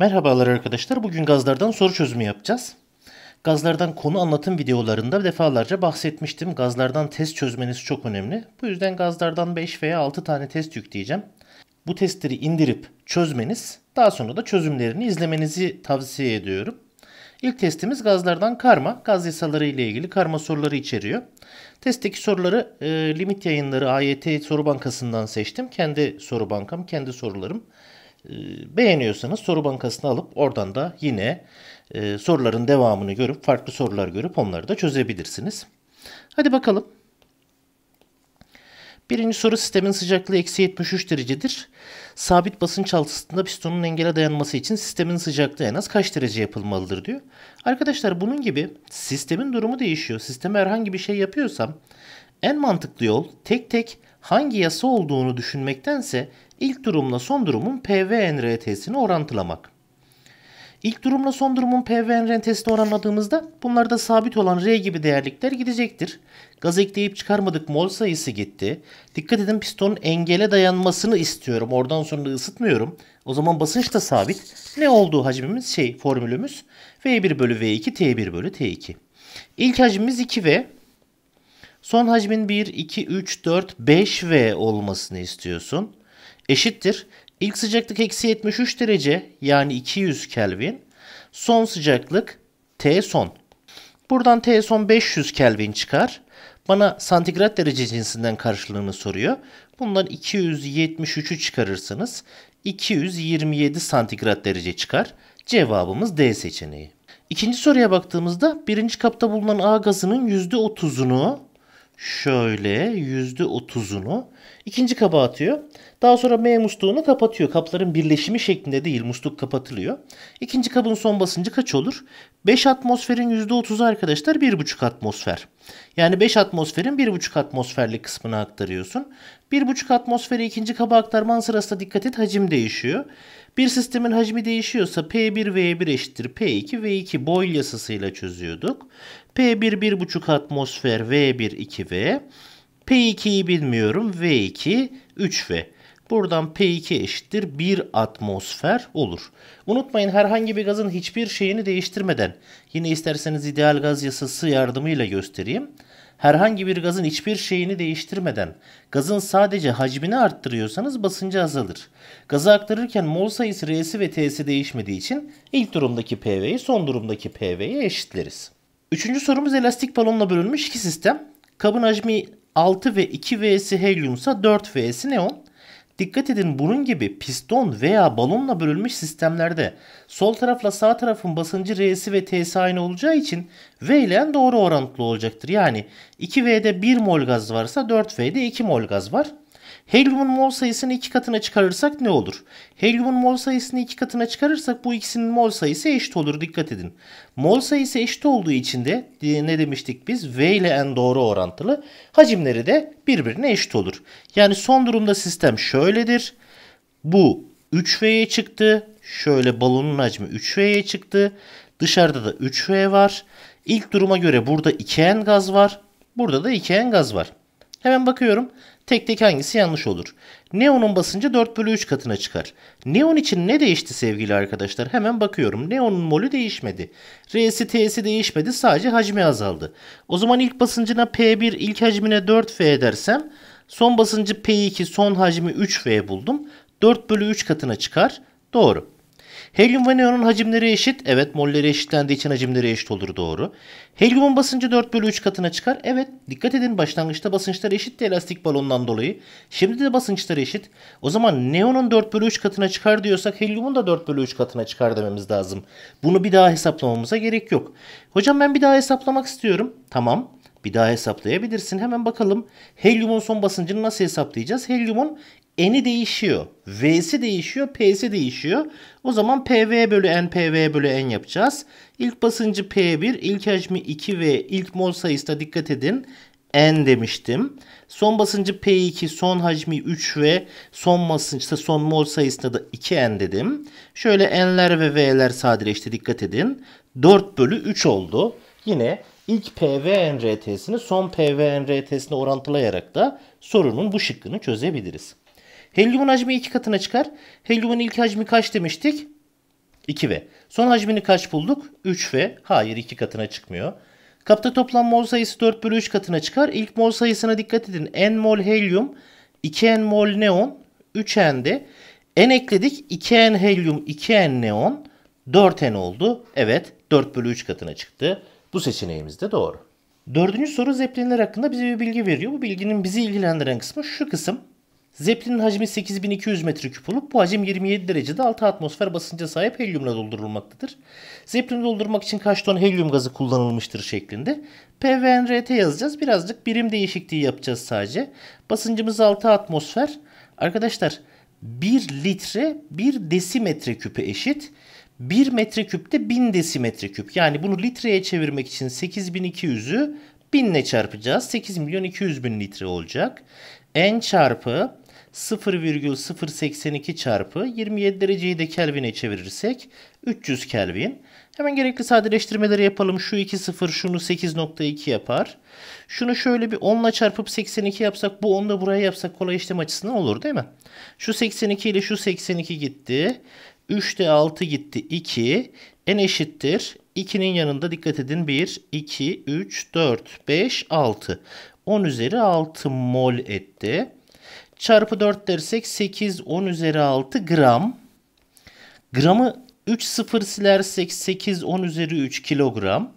Merhabalar arkadaşlar. Bugün gazlardan soru çözümü yapacağız. Gazlardan konu anlatım videolarında defalarca bahsetmiştim. Gazlardan test çözmeniz çok önemli. Bu yüzden gazlardan 5 veya 6 tane test yükleyeceğim. Bu testleri indirip çözmeniz, daha sonra da çözümlerini izlemenizi tavsiye ediyorum. İlk testimiz gazlardan karma, gaz yasaları ile ilgili karma soruları içeriyor. Testteki soruları e, limit yayınları AYT soru bankasından seçtim. Kendi soru bankam, kendi sorularım. Ee, beğeniyorsanız soru bankasını alıp oradan da yine e, soruların devamını görüp farklı sorular görüp onları da çözebilirsiniz. Hadi bakalım. Birinci soru sistemin sıcaklığı eksi 73 derecedir. Sabit basınç altında pistonun engele dayanması için sistemin sıcaklığı en az kaç derece yapılmalıdır diyor. Arkadaşlar bunun gibi sistemin durumu değişiyor. Sisteme herhangi bir şey yapıyorsam en mantıklı yol tek tek hangi yasa olduğunu düşünmektense İlk durumla son durumun PVNRT'sini orantılamak. İlk durumla son durumun PVNRT'sini oranladığımızda bunlarda sabit olan R gibi değerlikler gidecektir. Gaz ekleyip çıkarmadık mol sayısı gitti. Dikkat edin pistonun engele dayanmasını istiyorum. Oradan sonra ısıtmıyorum. O zaman basınç da sabit. Ne olduğu hacmimiz şey formülümüz V1 bölü V2 T1 bölü T2. İlk hacmimiz 2V. Son hacmin 1, 2, 3, 4, 5V olmasını istiyorsun eşittir. İlk sıcaklık eksi 73 derece yani 200 Kelvin. Son sıcaklık T son. Buradan T son 500 Kelvin çıkar. Bana santigrat derece cinsinden karşılığını soruyor. Bundan 273'ü çıkarırsanız 227 santigrat derece çıkar. Cevabımız D seçeneği. İkinci soruya baktığımızda birinci kapta bulunan A gazının %30'unu şöyle %30'unu ikinci kaba atıyor. Daha sonra M musluğunu kapatıyor. Kapların birleşimi şeklinde değil musluk kapatılıyor. İkinci kabın son basıncı kaç olur? 5 atmosferin %30'u arkadaşlar 1,5 atmosfer. Yani 5 atmosferin 1,5 atmosferlik kısmını aktarıyorsun. 1,5 atmosferi ikinci kaba aktarman sırasında dikkat et hacim değişiyor. Bir sistemin hacmi değişiyorsa P1V1 eşittir P2V2 Boyle yasasıyla çözüyorduk. P1 1,5 atmosfer V1 2V. P2'yi bilmiyorum V2 3V. Buradan P2 eşittir 1 atmosfer olur. Unutmayın herhangi bir gazın hiçbir şeyini değiştirmeden yine isterseniz ideal gaz yasası yardımıyla göstereyim. Herhangi bir gazın hiçbir şeyini değiştirmeden gazın sadece hacmini arttırıyorsanız basıncı azalır. Gazı aktarırken mol sayısı R'si ve T'si değişmediği için ilk durumdaki PV'yi son durumdaki PV'ye eşitleriz. Üçüncü sorumuz elastik balonla bölünmüş iki sistem. Kabın hacmi 6 ve 2V'si helyumsa 4V'si neon. Dikkat edin bunun gibi piston veya balonla bölünmüş sistemlerde sol tarafla sağ tarafın basıncı R'si ve T'si aynı olacağı için V ile doğru orantılı olacaktır. Yani 2V'de 1 mol gaz varsa 4V'de 2 mol gaz var. Helium'un mol sayısını iki katına çıkarırsak ne olur? Helium'un mol sayısını iki katına çıkarırsak bu ikisinin mol sayısı eşit olur. Dikkat edin. Mol sayısı eşit olduğu için de e, ne demiştik biz? V ile N doğru orantılı. Hacimleri de birbirine eşit olur. Yani son durumda sistem şöyledir. Bu 3V'ye çıktı. Şöyle balonun hacmi 3V'ye çıktı. Dışarıda da 3V var. İlk duruma göre burada 2N gaz var. Burada da 2N gaz var. Hemen bakıyorum. Tek tek hangisi yanlış olur? Neon'un basıncı 4 bölü 3 katına çıkar. Neon için ne değişti sevgili arkadaşlar? Hemen bakıyorum. Neon'un molü değişmedi. R'si T'si değişmedi. Sadece hacmi azaldı. O zaman ilk basıncına P1 ilk hacmine 4V dersem son basıncı P2 son hacmi 3V buldum. 4 bölü 3 katına çıkar. Doğru. Helyum ve neonun hacimleri eşit. Evet molleri eşitlendiği için hacimleri eşit olur doğru. Helyumun basıncı 4 bölü 3 katına çıkar. Evet dikkat edin başlangıçta basınçlar eşitti elastik balondan dolayı. Şimdi de basınçlar eşit. O zaman neonun 4 bölü 3 katına çıkar diyorsak helyumun da 4 bölü 3 katına çıkar dememiz lazım. Bunu bir daha hesaplamamıza gerek yok. Hocam ben bir daha hesaplamak istiyorum. Tamam. Bir daha hesaplayabilirsin. Hemen bakalım. Helyumun son basıncını nasıl hesaplayacağız? Helyumun N'i değişiyor. V'si değişiyor. P'si değişiyor. O zaman PV bölü N, PV bölü N yapacağız. İlk basıncı P1, ilk hacmi 2 ve ilk mol sayısı da dikkat edin. N demiştim. Son basıncı P2, son hacmi 3 ve son basınçta son mol sayısında da 2N dedim. Şöyle N'ler ve V'ler sadeleşti dikkat edin. 4 bölü 3 oldu. Yine ilk PVNRT'sini son PVNRT'sine orantılayarak da sorunun bu şıkkını çözebiliriz. Helyumun hacmi iki katına çıkar. Helyumun ilk hacmi kaç demiştik? 2V. Son hacmini kaç bulduk? 3V. Hayır iki katına çıkmıyor. Kapta toplam mol sayısı 4 bölü 3 katına çıkar. İlk mol sayısına dikkat edin. N mol helyum, 2N mol neon, 3 n de. N ekledik. 2N helyum, 2N neon, 4N oldu. Evet 4 bölü 3 katına çıktı. Bu seçeneğimiz de doğru. Dördüncü soru zeplinler hakkında bize bir bilgi veriyor. Bu bilginin bizi ilgilendiren kısmı şu kısım. Zeplinin hacmi 8200 metreküp olup bu hacim 27 derecede 6 atmosfer basınca sahip helyumla doldurulmaktadır. Zeplini doldurmak için kaç ton helyum gazı kullanılmıştır şeklinde. PVNRT yazacağız. Birazcık birim değişikliği yapacağız sadece. Basıncımız 6 atmosfer. Arkadaşlar 1 litre 1 desimetre küpe eşit. 1 metreküpte 1000 desimetre küp. Yani bunu litreye çevirmek için 8200'ü 1000 ile çarpacağız. 8 milyon 200 bin litre olacak. N çarpı 0,082 çarpı 27 dereceyi de Kelvin'e çevirirsek 300 Kelvin. Hemen gerekli sadeleştirmeleri yapalım. Şu 2 0 şunu 8.2 yapar. Şunu şöyle bir 10 ile çarpıp 82 yapsak bu 10 da buraya yapsak kolay işlem açısından olur değil mi? Şu 82 ile şu 82 gitti. 3 de 6 gitti 2. En eşittir. 2'nin yanında dikkat edin 1, 2, 3, 4, 5, 6. 10 üzeri 6 mol etti çarpı 4 dersek 8 10 üzeri 6 gram. Gramı 3 sıfır silersek 8 10 üzeri 3 kilogram.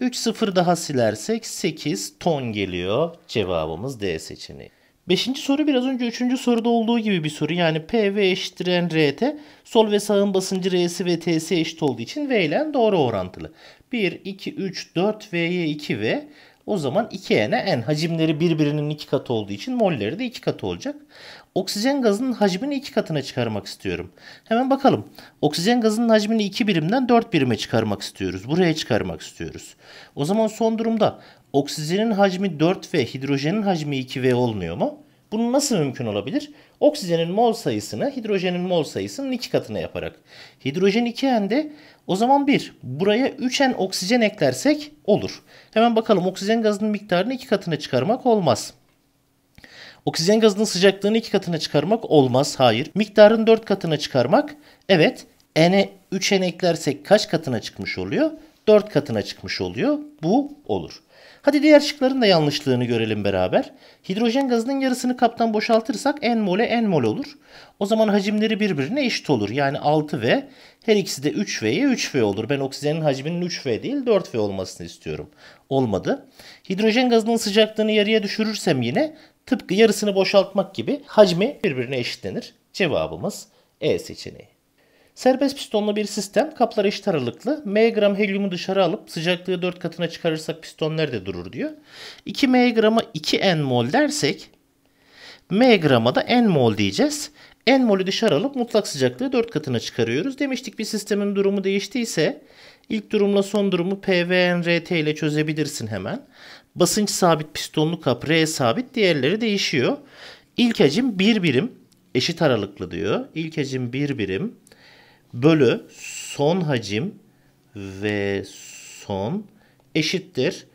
3 sıfır daha silersek 8 ton geliyor. Cevabımız D seçeneği. Beşinci soru biraz önce üçüncü soruda olduğu gibi bir soru. Yani P eşittir N RT sol ve sağın basıncı R'si ve T'si eşit olduğu için V ile doğru orantılı. 1, 2, 3, 4 V'ye 2 V. O zaman 2N'e N hacimleri birbirinin iki katı olduğu için molleri de iki katı olacak. Oksijen gazının hacmini iki katına çıkarmak istiyorum. Hemen bakalım. Oksijen gazının hacmini 2 birimden 4 birime çıkarmak istiyoruz. Buraya çıkarmak istiyoruz. O zaman son durumda oksijenin hacmi 4V, hidrojenin hacmi 2V olmuyor mu? Bunun nasıl mümkün olabilir? Oksijenin mol sayısını hidrojenin mol sayısının iki katına yaparak. Hidrojen 2N'de o zaman 1. Buraya 3N oksijen eklersek olur. Hemen bakalım oksijen gazının miktarını 2 katına çıkarmak olmaz. Oksijen gazının sıcaklığını 2 katına çıkarmak olmaz. Hayır. Miktarın 4 katına çıkarmak. Evet. N'e 3N eklersek kaç katına çıkmış oluyor? 4 katına çıkmış oluyor. Bu olur. Hadi diğer şıkların da yanlışlığını görelim beraber. Hidrojen gazının yarısını kaptan boşaltırsak n mole n mol olur. O zaman hacimleri birbirine eşit olur. Yani 6V her ikisi de 3V'ye 3V olur. Ben oksijenin hacminin 3V değil 4V olmasını istiyorum. Olmadı. Hidrojen gazının sıcaklığını yarıya düşürürsem yine tıpkı yarısını boşaltmak gibi hacmi birbirine eşitlenir. Cevabımız E seçeneği. Serbest pistonlu bir sistem kaplar eşit aralıklı. M gram helyumu dışarı alıp sıcaklığı 4 katına çıkarırsak piston nerede durur diyor. 2 M grama 2 N mol dersek M grama da N mol diyeceğiz. N molü dışarı alıp mutlak sıcaklığı 4 katına çıkarıyoruz. Demiştik bir sistemin durumu değiştiyse ilk durumla son durumu PVNRT ile çözebilirsin hemen. Basınç sabit, pistonlu kap R sabit, diğerleri değişiyor. İlk hacim 1 bir birim eşit aralıklı diyor. İlk hacim 1 bir birim bölü son hacim ve son eşittir.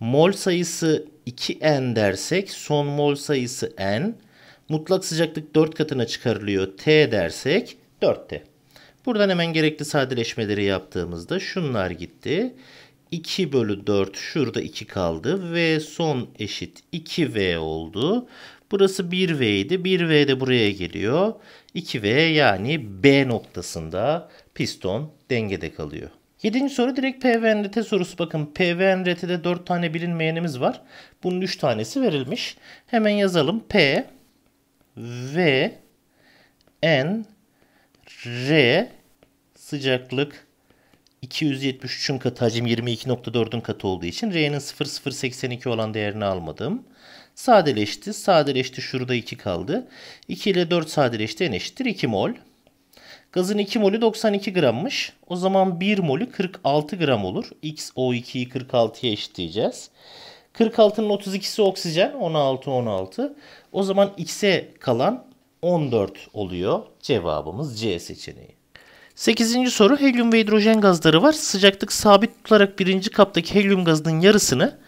Mol sayısı 2n dersek son mol sayısı n. Mutlak sıcaklık 4 katına çıkarılıyor t dersek 4t. Buradan hemen gerekli sadeleşmeleri yaptığımızda şunlar gitti. 2 bölü 4 şurada 2 kaldı. V son eşit 2V oldu. Burası 1V idi. 1V de buraya geliyor. 2V yani B noktasında piston dengede kalıyor. Yedinci soru direkt PVNRT sorusu. Bakın PVNRT'de 4 tane bilinmeyenimiz var. Bunun 3 tanesi verilmiş. Hemen yazalım. P, V, N, R, sıcaklık 273'ün katı hacim 22.4'ün katı olduğu için R'nin 0,082 olan değerini almadım. Sadeleşti. Sadeleşti. Şurada 2 kaldı. 2 ile 4 sadeleşti. N eşittir 2 mol. Gazın 2 molü 92 grammış. O zaman 1 molü 46 gram olur. X O2'yi 46'ya eşitleyeceğiz. 46'nın 32'si oksijen. 16 16. O zaman X'e kalan 14 oluyor. Cevabımız C seçeneği. 8. soru helyum ve hidrojen gazları var. Sıcaklık sabit tutarak birinci kaptaki helyum gazının yarısını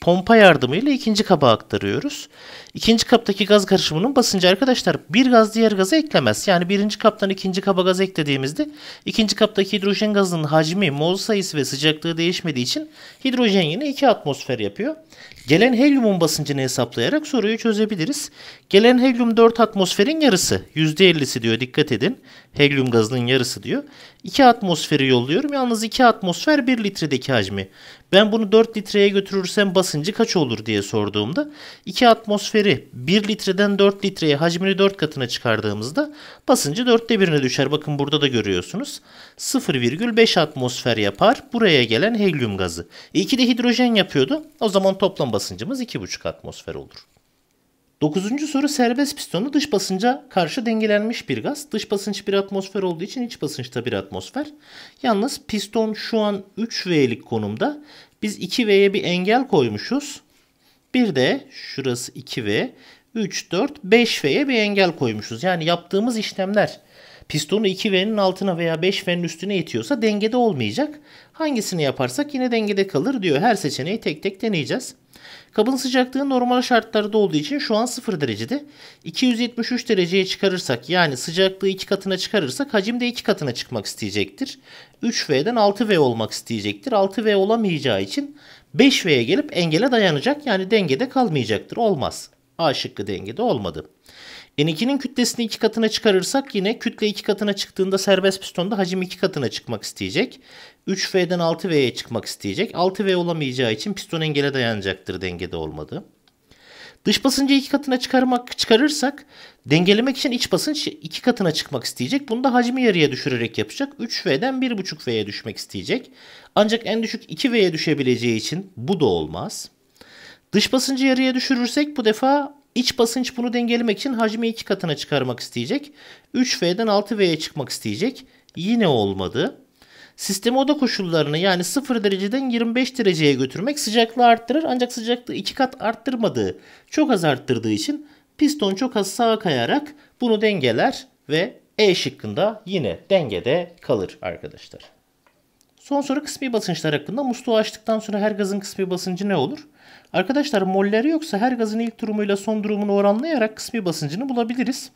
pompa yardımıyla ikinci kaba aktarıyoruz. İkinci kaptaki gaz karışımının basıncı arkadaşlar bir gaz diğer gaza eklemez. Yani birinci kaptan ikinci kaba gaz eklediğimizde ikinci kaptaki hidrojen gazının hacmi, mol sayısı ve sıcaklığı değişmediği için hidrojen yine 2 atmosfer yapıyor. Gelen helyumun basıncını hesaplayarak soruyu çözebiliriz. Gelen helyum 4 atmosferin yarısı %50'si diyor dikkat edin. Helyum gazının yarısı diyor. 2 atmosferi yolluyorum. Yalnız 2 atmosfer 1 litredeki hacmi. Ben bunu 4 litreye götürürsem basıncı kaç olur diye sorduğumda 2 atmosferi 1 litreden 4 litreye hacmini 4 katına çıkardığımızda basıncı 4'te 1'ine düşer. Bakın burada da görüyorsunuz. 0,5 atmosfer yapar buraya gelen helyum gazı. E 2 de hidrojen yapıyordu. O zaman toplam basıncımız 2,5 atmosfer olur. Dokuzuncu soru serbest pistonu dış basınca karşı dengelenmiş bir gaz. Dış basınç bir atmosfer olduğu için iç basınçta bir atmosfer. Yalnız piston şu an 3V'lik konumda. Biz 2V'ye bir engel koymuşuz. Bir de şurası 2V, 3, 4, 5V'ye bir engel koymuşuz. Yani yaptığımız işlemler pistonu 2V'nin altına veya 5V'nin üstüne itiyorsa dengede olmayacak. Hangisini yaparsak yine dengede kalır diyor. Her seçeneği tek tek deneyeceğiz. Kabın sıcaklığı normal şartlarda olduğu için şu an 0 derecede. 273 dereceye çıkarırsak yani sıcaklığı 2 katına çıkarırsak hacim de 2 katına çıkmak isteyecektir. 3V'den 6V olmak isteyecektir. 6V olamayacağı için 5V'ye gelip engele dayanacak yani dengede kalmayacaktır. Olmaz. A şıkkı dengede olmadı. N2'nin kütlesini iki katına çıkarırsak yine kütle iki katına çıktığında serbest pistonda hacim iki katına çıkmak isteyecek. 3V'den 6V'ye çıkmak isteyecek. 6V olamayacağı için piston engele dayanacaktır dengede olmadı. Dış basıncı iki katına çıkarmak çıkarırsak dengelemek için iç basınç iki katına çıkmak isteyecek. Bunu da hacmi yarıya düşürerek yapacak. 3V'den 1.5V'ye düşmek isteyecek. Ancak en düşük 2V'ye düşebileceği için bu da olmaz. Dış basıncı yarıya düşürürsek bu defa İç basınç bunu dengelemek için hacmi iki katına çıkarmak isteyecek. 3V'den 6V'ye çıkmak isteyecek. Yine olmadı. Sistemi oda koşullarını yani 0 dereceden 25 dereceye götürmek sıcaklığı arttırır ancak sıcaklığı 2 kat arttırmadığı, çok az arttırdığı için piston çok az sağa kayarak bunu dengeler ve E şıkkında yine dengede kalır arkadaşlar. Son soru kısmi basınçlar hakkında. Musluğu açtıktan sonra her gazın kısmi basıncı ne olur? Arkadaşlar molleri yoksa her gazın ilk durumuyla son durumunu oranlayarak kısmi basıncını bulabiliriz.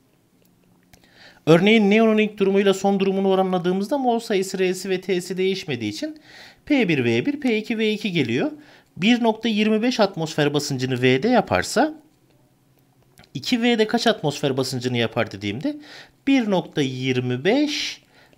Örneğin neonun ilk durumuyla son durumunu oranladığımızda mol sayısı R'si ve T'si değişmediği için P1V1, P2V2 geliyor. 1.25 atmosfer basıncını V'de yaparsa 2V'de kaç atmosfer basıncını yapar dediğimde 1.25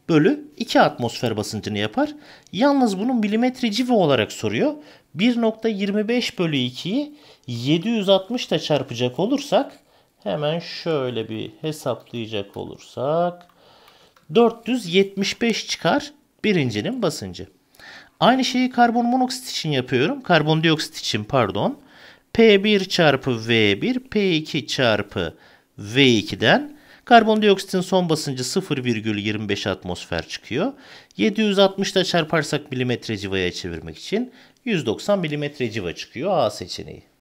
bölü 2 atmosfer basıncını yapar. Yalnız bunu milimetre civa olarak soruyor. 1.25 bölü 2'yi 760 ile çarpacak olursak hemen şöyle bir hesaplayacak olursak 475 çıkar birincinin basıncı. Aynı şeyi karbon monoksit için yapıyorum. Karbondioksit için pardon. P1 çarpı V1, P2 çarpı V2'den Karbondioksitin son basıncı 0,25 atmosfer çıkıyor. 760 760'da çarparsak milimetre civaya çevirmek için 190 milimetre civa çıkıyor A seçeneği.